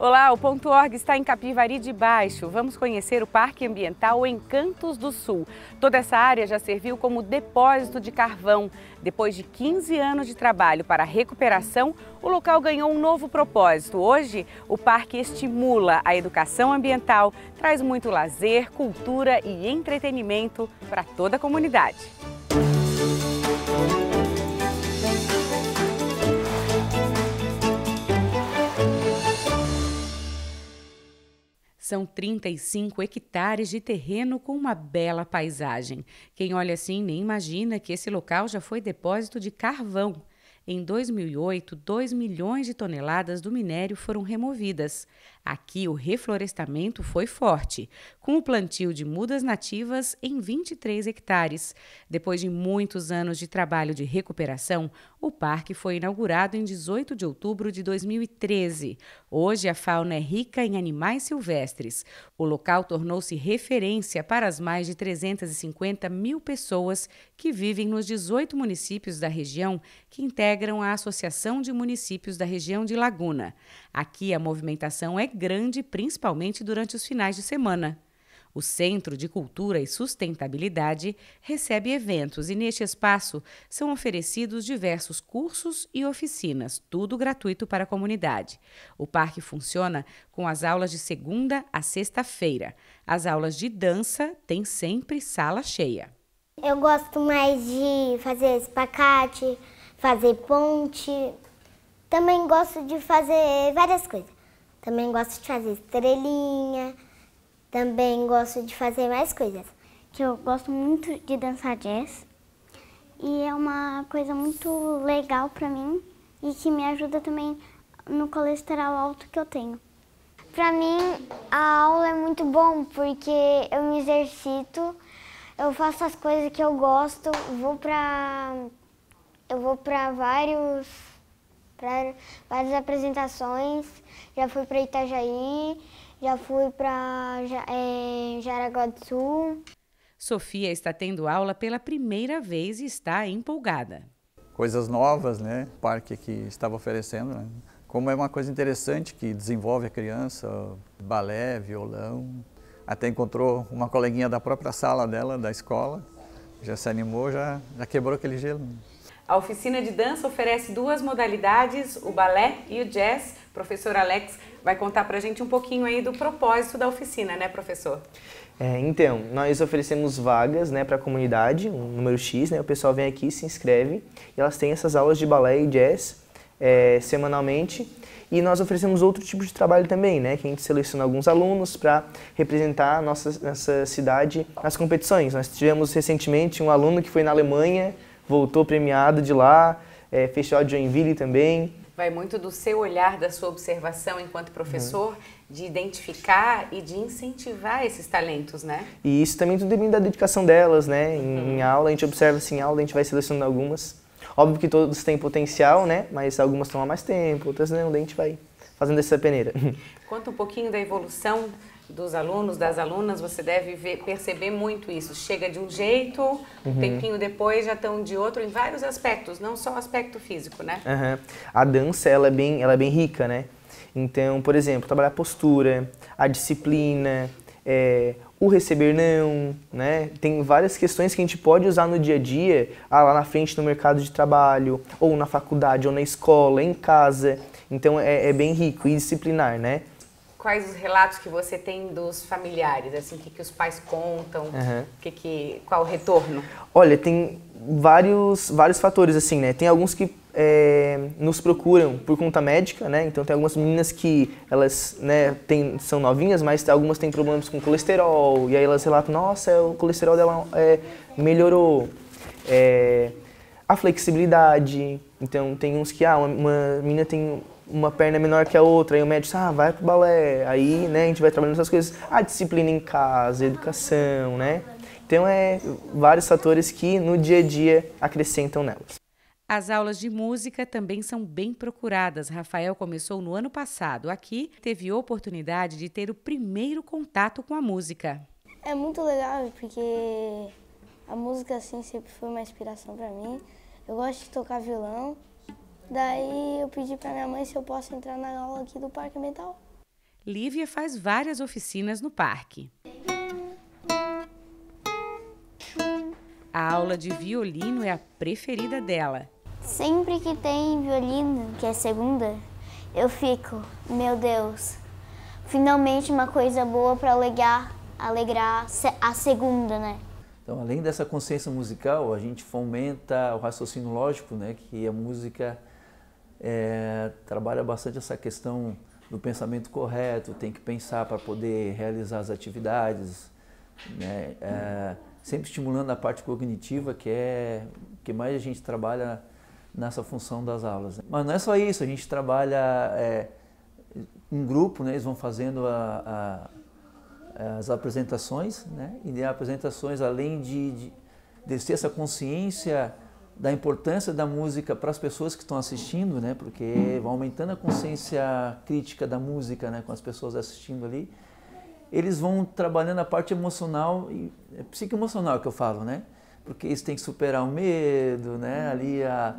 Olá, o Ponto Org está em Capivari de Baixo. Vamos conhecer o Parque Ambiental Encantos do Sul. Toda essa área já serviu como depósito de carvão. Depois de 15 anos de trabalho para a recuperação, o local ganhou um novo propósito. Hoje, o parque estimula a educação ambiental, traz muito lazer, cultura e entretenimento para toda a comunidade. São 35 hectares de terreno com uma bela paisagem. Quem olha assim nem imagina que esse local já foi depósito de carvão. Em 2008, 2 milhões de toneladas do minério foram removidas. Aqui o reflorestamento foi forte, com o plantio de mudas nativas em 23 hectares. Depois de muitos anos de trabalho de recuperação, o parque foi inaugurado em 18 de outubro de 2013. Hoje a fauna é rica em animais silvestres. O local tornou-se referência para as mais de 350 mil pessoas que vivem nos 18 municípios da região que integram a Associação de Municípios da Região de Laguna. Aqui a movimentação é grande, principalmente durante os finais de semana. O Centro de Cultura e Sustentabilidade recebe eventos e neste espaço são oferecidos diversos cursos e oficinas, tudo gratuito para a comunidade. O parque funciona com as aulas de segunda a sexta-feira. As aulas de dança têm sempre sala cheia. Eu gosto mais de fazer espacate, fazer ponte, também gosto de fazer várias coisas. Também gosto de fazer estrelinha. Também gosto de fazer mais coisas. Que eu gosto muito de dançar jazz. E é uma coisa muito legal para mim e que me ajuda também no colesterol alto que eu tenho. Para mim, a aula é muito bom porque eu me exercito, eu faço as coisas que eu gosto, vou para eu vou para vários para várias apresentações. Já fui para Itajaí, já fui para é, Jaraguá do Sul. Sofia está tendo aula pela primeira vez e está empolgada. Coisas novas, né? O parque que estava oferecendo, né? como é uma coisa interessante que desenvolve a criança, balé, violão. Até encontrou uma coleguinha da própria sala dela, da escola, já se animou, já, já quebrou aquele gelo. A oficina de dança oferece duas modalidades, o balé e o jazz. O professor Alex vai contar para a gente um pouquinho aí do propósito da oficina, né, professor? É, então, nós oferecemos vagas né, para a comunidade, um número X, né, o pessoal vem aqui, se inscreve, e elas têm essas aulas de balé e jazz é, semanalmente. E nós oferecemos outro tipo de trabalho também, né? Que a gente seleciona alguns alunos para representar a nossa, nossa cidade nas competições. Nós tivemos recentemente um aluno que foi na Alemanha voltou premiado de lá, é, Festival de Joinville também. Vai muito do seu olhar, da sua observação enquanto professor, uhum. de identificar e de incentivar esses talentos, né? E isso também tudo depende da dedicação delas, né? Em, uhum. em aula, a gente observa assim, em aula a gente vai selecionando algumas. Óbvio que todos têm potencial, né? Mas algumas tomam mais tempo, outras não, daí a gente vai fazendo essa peneira. Conta um pouquinho da evolução dos alunos, das alunas, você deve ver, perceber muito isso. Chega de um jeito, uhum. um tempinho depois já estão de outro, em vários aspectos, não só o aspecto físico, né? Uhum. A dança, ela é, bem, ela é bem rica, né? Então, por exemplo, trabalhar a postura, a disciplina, é, o receber não, né? Tem várias questões que a gente pode usar no dia a dia, ah, lá na frente no mercado de trabalho, ou na faculdade, ou na escola, em casa. Então, é, é bem rico e disciplinar, né? quais os relatos que você tem dos familiares? Assim, o que, que os pais contam? Uhum. Que que, qual o retorno? Olha, tem vários, vários fatores, assim, né? Tem alguns que é, nos procuram por conta médica, né? Então tem algumas meninas que elas né, tem, são novinhas, mas algumas têm problemas com colesterol, e aí elas relatam, nossa, o colesterol dela é, melhorou. É, a flexibilidade, então tem uns que, ah, uma, uma menina tem uma perna é menor que a outra, aí o médico ah, vai pro balé, aí né, a gente vai trabalhando essas coisas. A disciplina em casa, educação, né? Então é vários fatores que no dia a dia acrescentam nelas. As aulas de música também são bem procuradas. Rafael começou no ano passado. Aqui teve a oportunidade de ter o primeiro contato com a música. É muito legal porque a música assim sempre foi uma inspiração para mim. Eu gosto de tocar violão Daí eu pedi para minha mãe se eu posso entrar na aula aqui do Parque Ambiental. Lívia faz várias oficinas no parque. A aula de violino é a preferida dela. Sempre que tem violino, que é segunda, eu fico, meu Deus, finalmente uma coisa boa para alegrar, alegrar a segunda, né? Então, além dessa consciência musical, a gente fomenta o raciocínio lógico, né, que a música é, trabalha bastante essa questão do pensamento correto, tem que pensar para poder realizar as atividades, né? é, sempre estimulando a parte cognitiva, que é que mais a gente trabalha nessa função das aulas. Mas não é só isso, a gente trabalha é, em grupo, né? eles vão fazendo a, a, as apresentações, né? e apresentações, além de, de, de ter essa consciência da importância da música para as pessoas que estão assistindo, né? Porque vai aumentando a consciência crítica da música, né? Com as pessoas assistindo ali, eles vão trabalhando a parte emocional e é psicoemocional que eu falo, né? Porque eles têm que superar o medo, né? Ali a,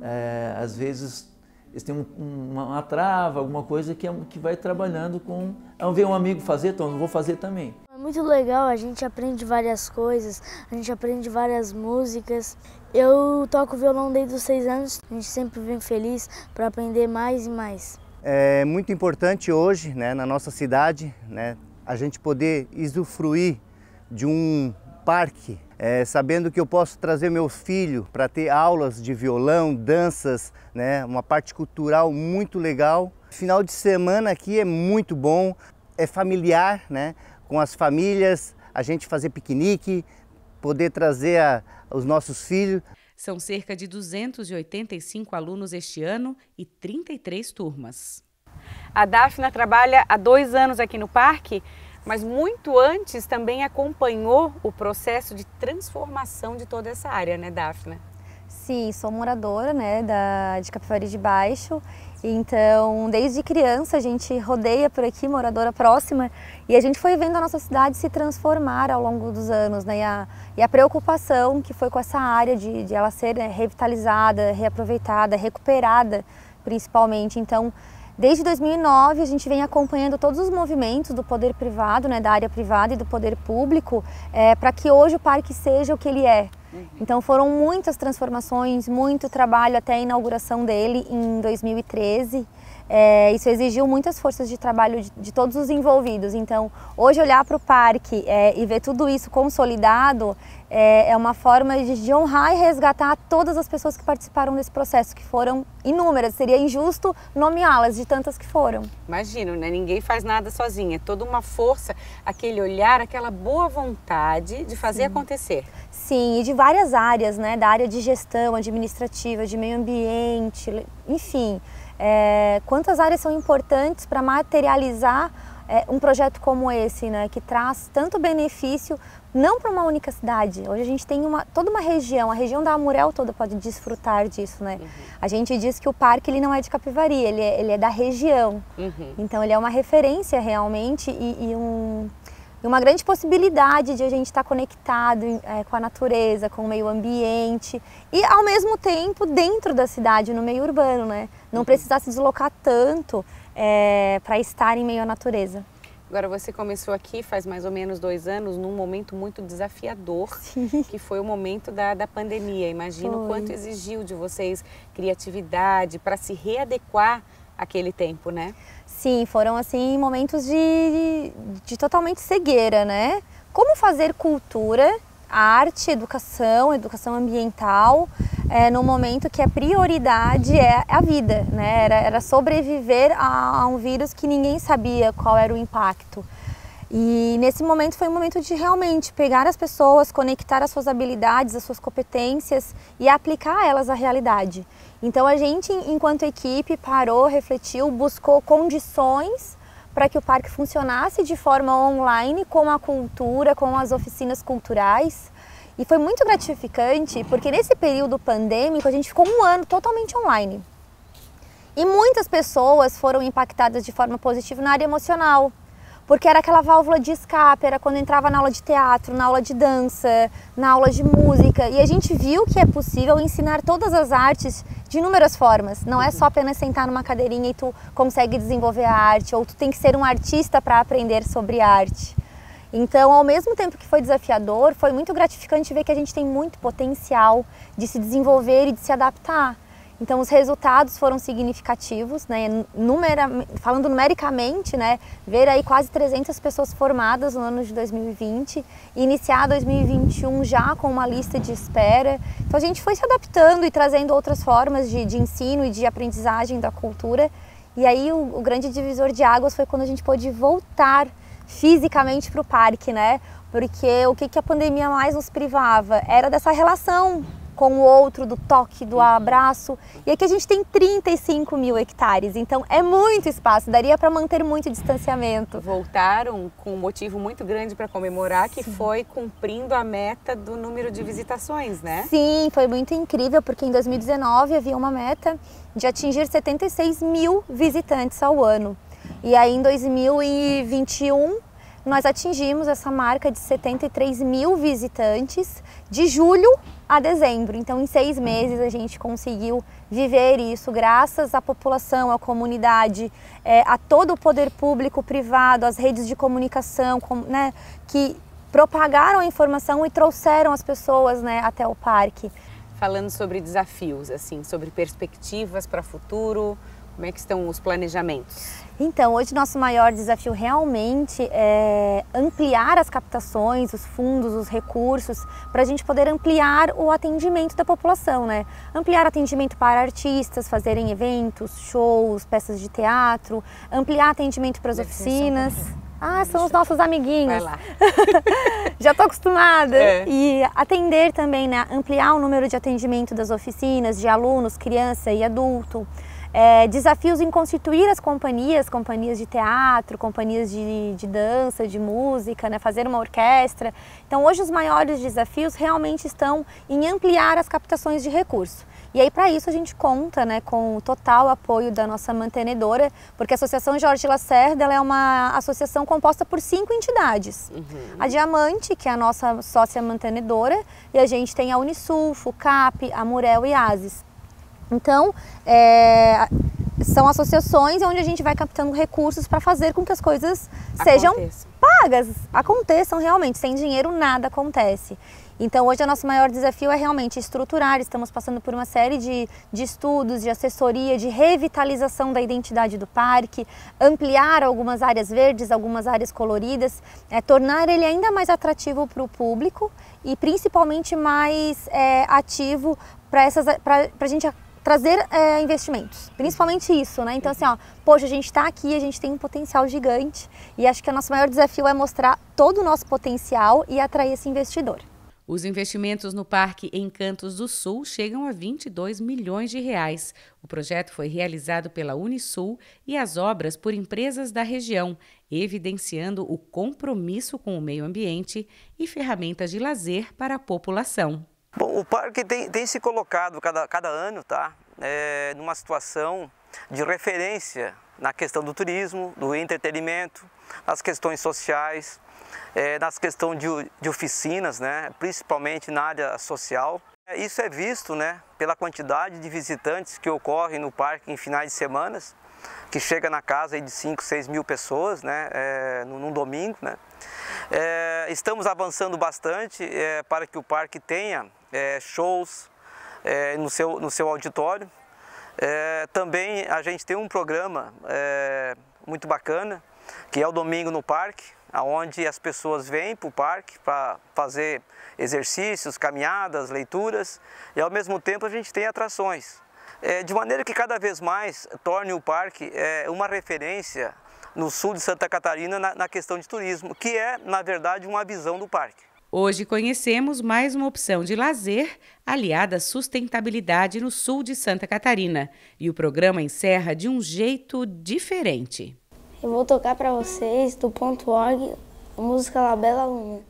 é, às vezes eles têm um, uma, uma, trava, alguma coisa que, é, que vai trabalhando com. Ah, é ver um amigo fazer, então eu vou fazer também. É muito legal, a gente aprende várias coisas, a gente aprende várias músicas. Eu toco violão desde os seis anos, a gente sempre vem feliz para aprender mais e mais. É muito importante hoje, né, na nossa cidade, né, a gente poder usufruir de um parque é, sabendo que eu posso trazer meu filho para ter aulas de violão, danças, né, uma parte cultural muito legal. Final de semana aqui é muito bom, é familiar, né, com as famílias, a gente fazer piquenique, poder trazer a, os nossos filhos. São cerca de 285 alunos este ano e 33 turmas. A Dafna trabalha há dois anos aqui no parque mas muito antes também acompanhou o processo de transformação de toda essa área, né, Daphne? Sim, sou moradora né, da, de Capivari de Baixo, então desde criança a gente rodeia por aqui, moradora próxima, e a gente foi vendo a nossa cidade se transformar ao longo dos anos, né, e a, e a preocupação que foi com essa área de, de ela ser né, revitalizada, reaproveitada, recuperada principalmente, então Desde 2009 a gente vem acompanhando todos os movimentos do poder privado, né, da área privada e do poder público, é, para que hoje o parque seja o que ele é. Uhum. Então foram muitas transformações, muito trabalho até a inauguração dele em 2013. É, isso exigiu muitas forças de trabalho de, de todos os envolvidos. Então, hoje olhar para o parque é, e ver tudo isso consolidado é, é, uma forma de, de, honrar e resgatar todas as pessoas que participaram desse processo, que foram inúmeras. Seria injusto nomeá-las de tantas que foram. Imagino, né? Ninguém faz nada sozinha. É toda uma força, aquele olhar, aquela boa vontade de fazer Sim. acontecer. Sim, e de várias áreas, né? Da área de gestão, administrativa, de meio ambiente, enfim. É, quantas áreas são importantes para materializar é, um projeto como esse, né, que traz tanto benefício não para uma única cidade. Hoje a gente tem uma, toda uma região, a região da Amurel toda pode desfrutar disso, né? Uhum. A gente diz que o parque ele não é de Capivari, ele é, ele é da região. Uhum. Então ele é uma referência realmente e, e um e uma grande possibilidade de a gente estar tá conectado é, com a natureza, com o meio ambiente e ao mesmo tempo dentro da cidade, no meio urbano, né? Não uhum. precisar se deslocar tanto é, para estar em meio à natureza. Agora, você começou aqui faz mais ou menos dois anos, num momento muito desafiador, Sim. que foi o momento da, da pandemia. Imagino foi. quanto exigiu de vocês criatividade para se readequar àquele tempo, né? Sim, foram assim momentos de, de, de totalmente cegueira, né? Como fazer cultura, arte, educação, educação ambiental é, no momento que a prioridade é a vida, né? Era, era sobreviver a, a um vírus que ninguém sabia qual era o impacto. E nesse momento foi um momento de realmente pegar as pessoas, conectar as suas habilidades, as suas competências e aplicar elas à realidade. Então a gente, enquanto equipe, parou, refletiu, buscou condições para que o parque funcionasse de forma online, com a cultura, com as oficinas culturais. E foi muito gratificante porque nesse período pandêmico a gente ficou um ano totalmente online. E muitas pessoas foram impactadas de forma positiva na área emocional, porque era aquela válvula de escape, era quando entrava na aula de teatro, na aula de dança, na aula de música. E a gente viu que é possível ensinar todas as artes de inúmeras formas. Não é só apenas sentar numa cadeirinha e tu consegue desenvolver a arte, ou tu tem que ser um artista para aprender sobre arte. Então, ao mesmo tempo que foi desafiador, foi muito gratificante ver que a gente tem muito potencial de se desenvolver e de se adaptar. Então os resultados foram significativos, né? Numera, falando numericamente, né? Ver aí quase 300 pessoas formadas no ano de 2020 iniciar 2021 já com uma lista de espera. Então a gente foi se adaptando e trazendo outras formas de, de ensino e de aprendizagem da cultura. E aí o, o grande divisor de águas foi quando a gente pôde voltar fisicamente para o parque, né? Porque o que, que a pandemia mais nos privava era dessa relação com o outro, do toque, do abraço. E aqui a gente tem 35 mil hectares, então é muito espaço, daria para manter muito distanciamento. Voltaram com um motivo muito grande para comemorar, que foi cumprindo a meta do número de visitações, né? Sim, foi muito incrível, porque em 2019 havia uma meta de atingir 76 mil visitantes ao ano. E aí em 2021 nós atingimos essa marca de 73 mil visitantes de julho a dezembro. Então, em seis meses, a gente conseguiu viver isso, graças à população, à comunidade, é, a todo o poder público, privado, às redes de comunicação, com, né, que propagaram a informação e trouxeram as pessoas né, até o parque. Falando sobre desafios, assim, sobre perspectivas para o futuro, como é que estão os planejamentos? Então, hoje nosso maior desafio realmente é ampliar as captações, os fundos, os recursos, para a gente poder ampliar o atendimento da população, né? Ampliar atendimento para artistas, fazerem eventos, shows, peças de teatro, ampliar atendimento para as oficinas. Ah, são os nossos amiguinhos. Vai lá. Já estou acostumada. É. E atender também, né? Ampliar o número de atendimento das oficinas, de alunos, criança e adulto é, desafios em constituir as companhias, companhias de teatro, companhias de, de dança, de música, né, fazer uma orquestra. Então hoje os maiores desafios realmente estão em ampliar as captações de recursos. E aí para isso a gente conta né, com o total apoio da nossa mantenedora, porque a Associação Jorge Lacerda é uma associação composta por cinco entidades. Uhum. A Diamante, que é a nossa sócia mantenedora, e a gente tem a Unisul, FUCAP, a Murel e a ASIS. Então, é, são associações onde a gente vai captando recursos para fazer com que as coisas sejam pagas, aconteçam realmente. Sem dinheiro nada acontece. Então hoje o nosso maior desafio é realmente estruturar, estamos passando por uma série de, de estudos, de assessoria, de revitalização da identidade do parque, ampliar algumas áreas verdes, algumas áreas coloridas, é, tornar ele ainda mais atrativo para o público e principalmente mais é, ativo para a gente trazer é, investimentos, principalmente isso, né? Então assim, ó, poxa, a gente está aqui, a gente tem um potencial gigante e acho que o nosso maior desafio é mostrar todo o nosso potencial e atrair esse investidor. Os investimentos no Parque Encantos do Sul chegam a 22 milhões de reais. O projeto foi realizado pela Unisul e as obras por empresas da região, evidenciando o compromisso com o meio ambiente e ferramentas de lazer para a população. Bom, o parque tem, tem se colocado cada, cada ano, tá? É, numa situação de referência na questão do turismo, do entretenimento, nas questões sociais, é, nas questões de, de, oficinas, né, principalmente na área social. É, isso é visto né, pela quantidade de visitantes que ocorrem no parque em finais de semanas, que chega na casa de 5, 6 mil pessoas né, é, num domingo. Né. É, estamos avançando bastante é, para que o parque tenha é, shows é, no, seu, no seu auditório. É, também a gente tem um programa é, muito bacana, que é o Domingo no Parque, onde as pessoas vêm para o parque para fazer exercícios, caminhadas, leituras, e ao mesmo tempo a gente tem atrações. É, de maneira que cada vez mais torne o parque é, uma referência no sul de Santa Catarina na, na questão de turismo, que é, na verdade, uma visão do parque. Hoje conhecemos mais uma opção de lazer aliada à sustentabilidade no sul de Santa Catarina. E o programa encerra de um jeito diferente. Eu vou tocar para vocês do ponto org a música La Bela Luna.